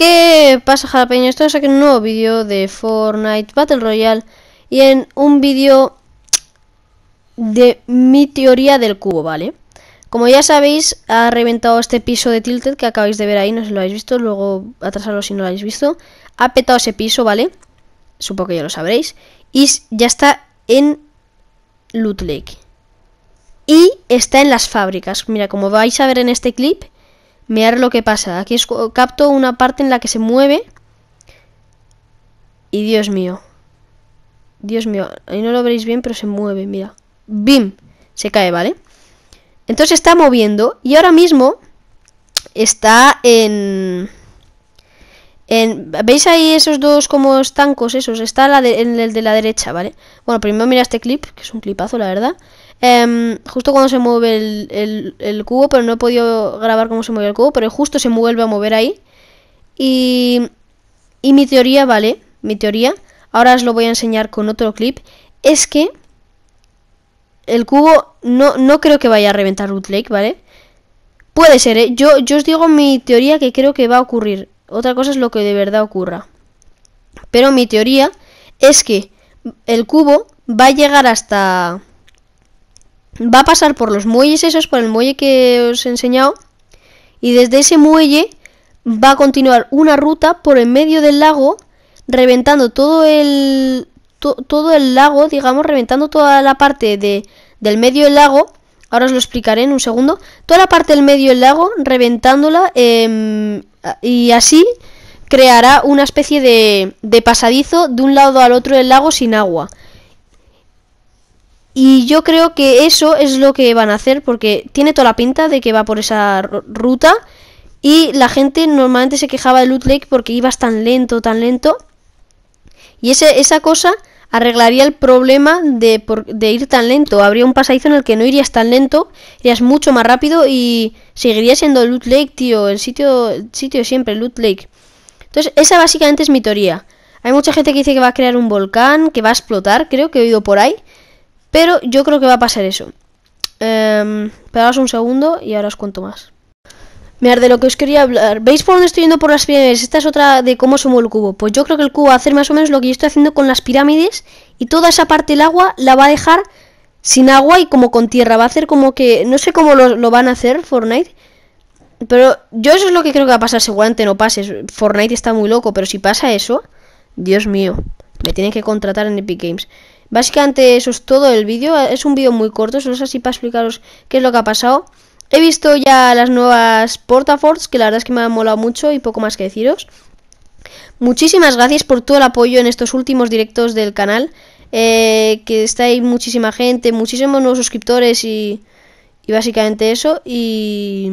¿Qué pasa jalapeño? Estoy en un nuevo vídeo de Fortnite Battle Royale y en un vídeo de mi teoría del cubo, ¿vale? Como ya sabéis, ha reventado este piso de Tilted que acabáis de ver ahí, no sé si lo habéis visto, luego atrasarlo si no lo habéis visto. Ha petado ese piso, ¿vale? Supongo que ya lo sabréis. Y ya está en Loot Lake. Y está en las fábricas. Mira, como vais a ver en este clip, mirar lo que pasa. Aquí es, capto una parte en la que se mueve. Y Dios mío. Dios mío, ahí no lo veréis bien, pero se mueve, mira. ¡Bim! Se cae, ¿vale? Entonces está moviendo y ahora mismo está en... ¿Veis ahí esos dos como estancos? Esos, está en el de la derecha, ¿vale? Bueno, primero mira este clip, que es un clipazo, la verdad. Em, justo cuando se mueve el, cubo, pero no he podido grabar cómo se mueve el cubo, pero justo se vuelve a mover ahí. Y, mi teoría, ¿vale? Mi teoría, ahora os lo voy a enseñar con otro clip, es que el cubo no, no creo que vaya a reventar Root Lake, ¿vale? Puede ser, ¿eh? Yo, yo os digo mi teoría que creo que va a ocurrir otra cosa es lo que de verdad ocurra. Pero mi teoría es que el cubo va a llegar hasta... Va a pasar por los muelles esos, por el muelle que os he enseñado. Y desde ese muelle va a continuar una ruta por el medio del lago, reventando todo el... todo el lago, digamos, reventando toda la parte de, del medio del lago. Ahora os lo explicaré en un segundo. Toda la parte del medio del lago, reventándola en y así creará una especie de, de pasadizo de un lado al otro del lago sin agua. Y yo creo que eso es lo que van a hacer porque tiene toda la pinta de que va por esa ruta y la gente normalmente se quejaba de Loot Lake porque ibas tan lento, tan lento. Y ese, esa cosa arreglaría el problema de, de ir tan lento. Habría un pasadizo en el que no irías tan lento, irías mucho más rápido y seguiría siendo Loot Lake, tío, el sitio, sitio siempre, Loot Lake. Entonces, esa básicamente es mi teoría. Hay mucha gente que dice que va a crear un volcán, que va a explotar, creo que he oído por ahí. Pero yo creo que va a pasar eso. Eh, un segundo y ahora os cuento más. Mirad, de lo que os quería hablar. ¿Veis por dónde estoy yendo por las pirámides? Esta es otra de cómo sumo el cubo. Pues yo creo que el cubo va a hacer más o menos lo que yo estoy haciendo con las pirámides. Y toda esa parte del agua la va a dejar sin agua y como con tierra. Va a hacer como que... No sé cómo lo, van a hacer Fortnite. Pero yo eso es lo que creo que va a pasar. Seguramente no pase. Fortnite está muy loco. Pero si pasa eso... Dios mío. Me tienen que contratar en Epic Games. Básicamente eso es todo el vídeo. Es un vídeo muy corto. Solo es así para explicaros qué es lo que ha pasado. He visto ya las nuevas Portaforts. Que la verdad es que me han molado mucho. Y poco más que deciros. Muchísimas gracias por todo el apoyo en estos últimos directos del canal. Eh, que está ahí muchísima gente, muchísimos nuevos suscriptores y, y básicamente eso. Y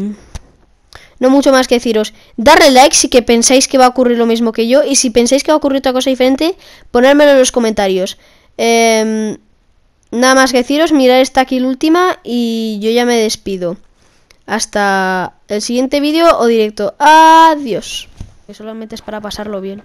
no mucho más que deciros. Darle like si que pensáis que va a ocurrir lo mismo que yo. Y si pensáis que va a ocurrir otra cosa diferente, ponérmelo en los comentarios. Em, nada más que deciros, mirar esta aquí la última y yo ya me despido. Hasta el siguiente vídeo o directo. Adiós. Que solamente es para pasarlo bien.